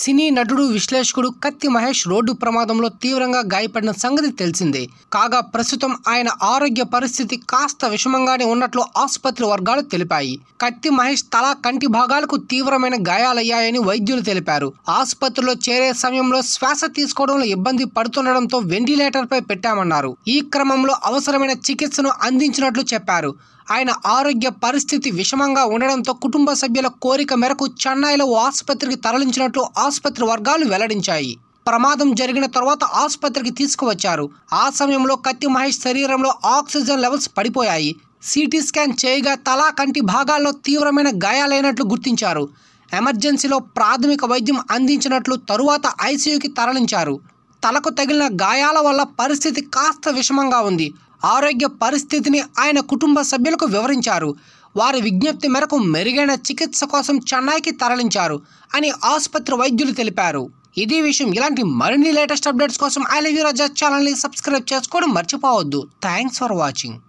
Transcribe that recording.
సినీ నటుడు విశ్లేషకుడు కత్తి మహేష్ రోడ్డు ప్రమాదంలో తీవ్రంగా గాయపడిన సంగతి తెలిసిందే కాగా ప్రస్తుతం ఆయన ఆరోగ్య పరిస్థితి కాస్త విషమంగానే ఉన్నట్లు ఆసుపత్రి వర్గాలు తెలిపాయి కత్తి మహేష్ తల కంటి భాగాలకు తీవ్రమైన గాయాలయ్యాయని వైద్యులు తెలిపారు ఆసుపత్రిలో చేరే సమయంలో శ్వాస తీసుకోవడంలో ఇబ్బంది పడుతుండడంతో వెంటిలేటర్పై పెట్టామన్నారు ఈ క్రమంలో అవసరమైన చికిత్సను అందించినట్లు చెప్పారు ఆయన ఆరోగ్య పరిస్థితి విషమంగా ఉండడంతో కుటుంబ సభ్యుల కోరిక మేరకు చెన్నైలో ఆసుపత్రికి తరలించినట్లు ఆసుపత్రి వర్గాలు వెల్లడించాయి ప్రమాదం జరిగిన తర్వాత ఆసుపత్రికి తీసుకువచ్చారు ఆ సమయంలో కత్తి మహేష్ శరీరంలో ఆక్సిజన్ లెవెల్స్ పడిపోయాయి సిటీ స్కాన్ చేయగా తలా కంటి భాగాల్లో తీవ్రమైన గాయాలైనట్లు గుర్తించారు ఎమర్జెన్సీలో ప్రాథమిక వైద్యం అందించినట్లు తరువాత ఐసీయూకి తరలించారు తలకు తగిలిన గాయాల వల్ల పరిస్థితి కాస్త విషమంగా ఉంది ఆరోగ్య పరిస్థితిని ఆయన కుటుంబ సభ్యులకు వివరించారు వారి విజ్ఞప్తి మేరకు మెరుగైన చికిత్స కోసం చెన్నైకి తరలించారు అని ఆసుపత్రి వైద్యులు తెలిపారు ఇదే విషయం ఇలాంటి మరిన్ని లేటెస్ట్ అప్డేట్స్ కోసం ఐ లవ్ ఛానల్ని సబ్స్క్రైబ్ చేసుకోవడం మర్చిపోవద్దు థ్యాంక్స్ ఫర్ వాచింగ్